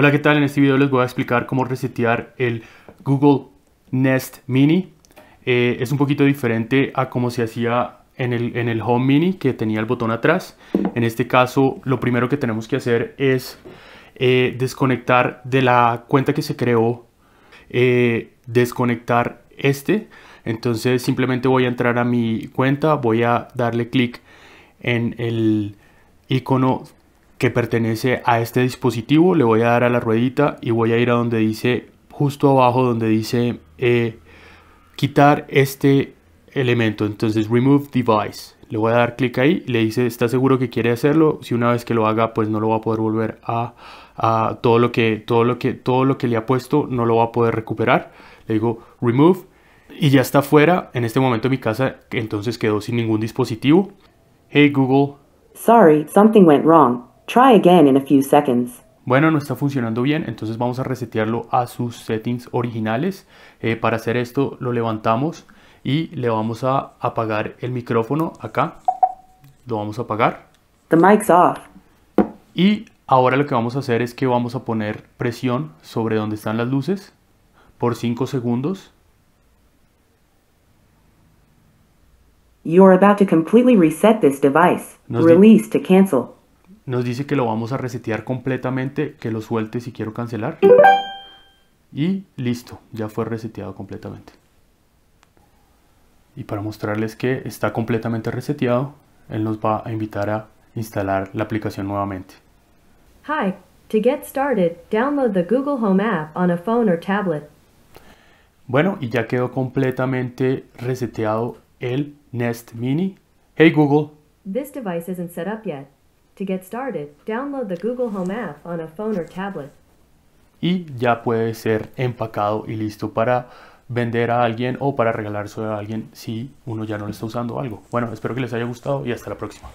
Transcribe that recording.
Hola, ¿qué tal? En este video les voy a explicar cómo resetear el Google Nest Mini. Eh, es un poquito diferente a cómo se hacía en el, en el Home Mini que tenía el botón atrás. En este caso, lo primero que tenemos que hacer es eh, desconectar de la cuenta que se creó, eh, desconectar este. Entonces simplemente voy a entrar a mi cuenta, voy a darle clic en el icono que pertenece a este dispositivo. Le voy a dar a la ruedita y voy a ir a donde dice, justo abajo donde dice eh, quitar este elemento. Entonces, remove device. Le voy a dar clic ahí le dice, ¿está seguro que quiere hacerlo? Si una vez que lo haga, pues no lo va a poder volver a, todo, lo que, todo, lo que, todo lo que le ha puesto, no lo va a poder recuperar. Le digo, remove. Y ya está fuera, en este momento mi casa entonces quedó sin ningún dispositivo. Hey Google. Sorry, something went wrong. Try again in a few seconds. Bueno, no está funcionando bien, entonces vamos a resetearlo a sus settings originales. Eh, para hacer esto lo levantamos y le vamos a apagar el micrófono acá. Lo vamos a apagar. The mic's off. Y ahora lo que vamos a hacer es que vamos a poner presión sobre donde están las luces por 5 segundos. are about to completely reset this device. Release to cancel. Nos dice que lo vamos a resetear completamente, que lo suelte si quiero cancelar. Y listo, ya fue reseteado completamente. Y para mostrarles que está completamente reseteado, él nos va a invitar a instalar la aplicación nuevamente. Hi, to get started, download the Google Home app on a phone or tablet. Bueno, y ya quedó completamente reseteado el Nest Mini. Hey Google. This device isn't set up yet. To get started, download Google Home app on a phone or tablet. Y ya puede ser empacado y listo para vender a alguien o para regalarse a alguien si uno ya no le está usando algo. Bueno, espero que les haya gustado y hasta la próxima.